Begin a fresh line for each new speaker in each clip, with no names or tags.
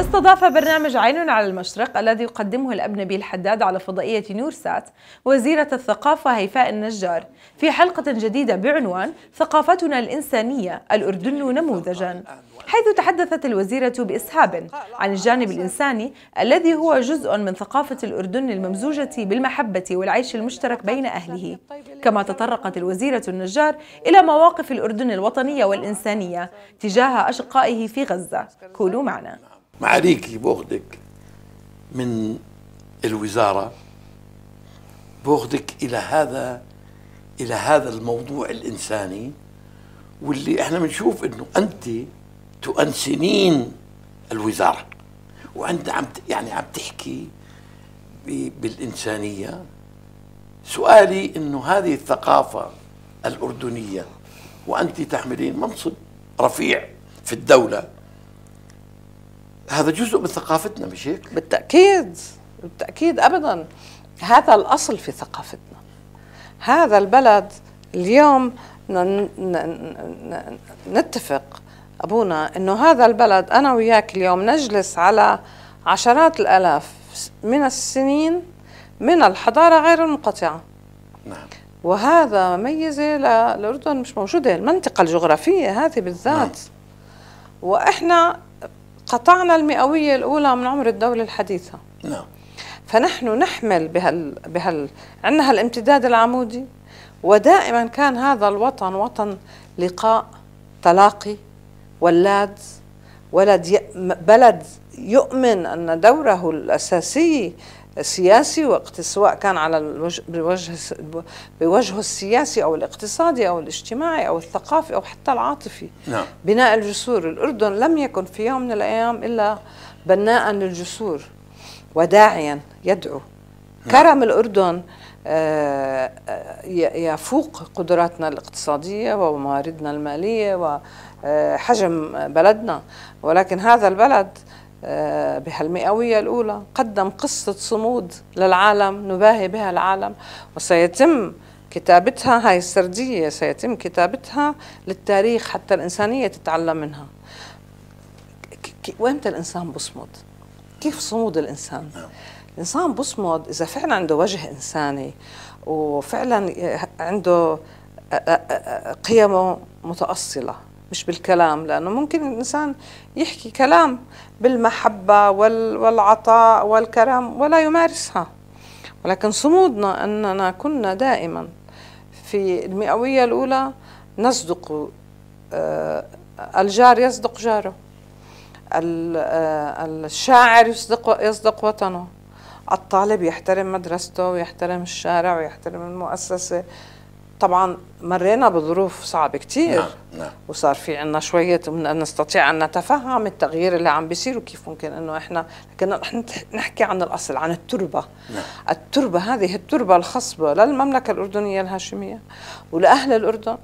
استضاف برنامج عين على المشرق الذي يقدمه الأب نبيل حداد على فضائية نورسات وزيرة الثقافة هيفاء النجار في حلقة جديدة بعنوان ثقافتنا الإنسانية الأردن نموذجا حيث تحدثت الوزيرة بإسهاب عن الجانب الإنساني الذي هو جزء من ثقافة الأردن الممزوجة بالمحبة والعيش المشترك بين أهله كما تطرقت الوزيرة النجار إلى مواقف الأردن الوطنية والإنسانية تجاه أشقائه في غزة كونوا معنا
معاريكي بأخذك من الوزاره بأخذك الى هذا الى هذا الموضوع الانساني واللي احنا بنشوف انه انت تؤنسنين الوزاره وانت عم يعني عم تحكي بالانسانيه سؤالي انه هذه الثقافه الاردنيه وانت تحملين منصب رفيع في الدوله
هذا جزء من ثقافتنا مش هيك؟ بالتأكيد بالتأكيد أبدا هذا الأصل في ثقافتنا هذا البلد اليوم نتفق أبونا أنه هذا البلد أنا وياك اليوم نجلس على عشرات الآلاف من السنين من الحضارة غير المنقطعة نعم وهذا ميزة للأردن مش موجودة المنطقة الجغرافية هذه بالذات نعم. وإحنا قطعنا المئوية الأولى من عمر الدولة الحديثة نعم فنحن نحمل بهال بهال عندنا هالامتداد العمودي ودائما كان هذا الوطن وطن لقاء تلاقي ولاد ولد بلد يؤمن أن دوره الأساسي سياسي واقتصادي سواء كان على الوجه بوجه بوجهه السياسي او الاقتصادي او الاجتماعي او الثقافي او حتى العاطفي نعم. بناء الجسور الاردن لم يكن في يوم من الايام الا بناء للجسور وداعيا يدعو نعم. كرم الاردن آه، آه، يفوق قدراتنا الاقتصاديه ومواردنا الماليه وحجم آه، بلدنا ولكن هذا البلد آه، بهالمئوية الأولى قدم قصة صمود للعالم نباهي بها العالم وسيتم كتابتها هاي السردية سيتم كتابتها للتاريخ حتى الإنسانية تتعلم منها وين الإنسان بصمد؟ كيف صمود الإنسان؟ نعم. الإنسان بصمد إذا فعلا عنده وجه إنساني وفعلا عنده قيمه متأصلة مش بالكلام لأنه ممكن الإنسان يحكي كلام بالمحبة والعطاء والكرم ولا يمارسها ولكن صمودنا أننا كنا دائما في المئوية الأولى نصدق آه، الجار يصدق جاره آه، الشاعر يصدق يصدق وطنه الطالب يحترم مدرسته ويحترم الشارع ويحترم المؤسسة طبعا مرينا بظروف صعبة كتير نعم نعم وصار في عنا شوية من نستطيع أن نتفهم التغيير اللي عم بيصير وكيف ممكن أنه إحنا كنا رح نحكي عن الأصل عن التربة نعم. التربة هذه التربة الخصبة للمملكة الأردنية الهاشمية ولأهل الأردن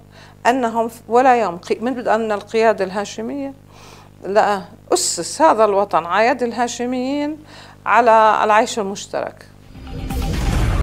أنهم ولا يوم من أن القيادة الهاشمية لا أسس هذا الوطن على يد الهاشميين على العيش المشترك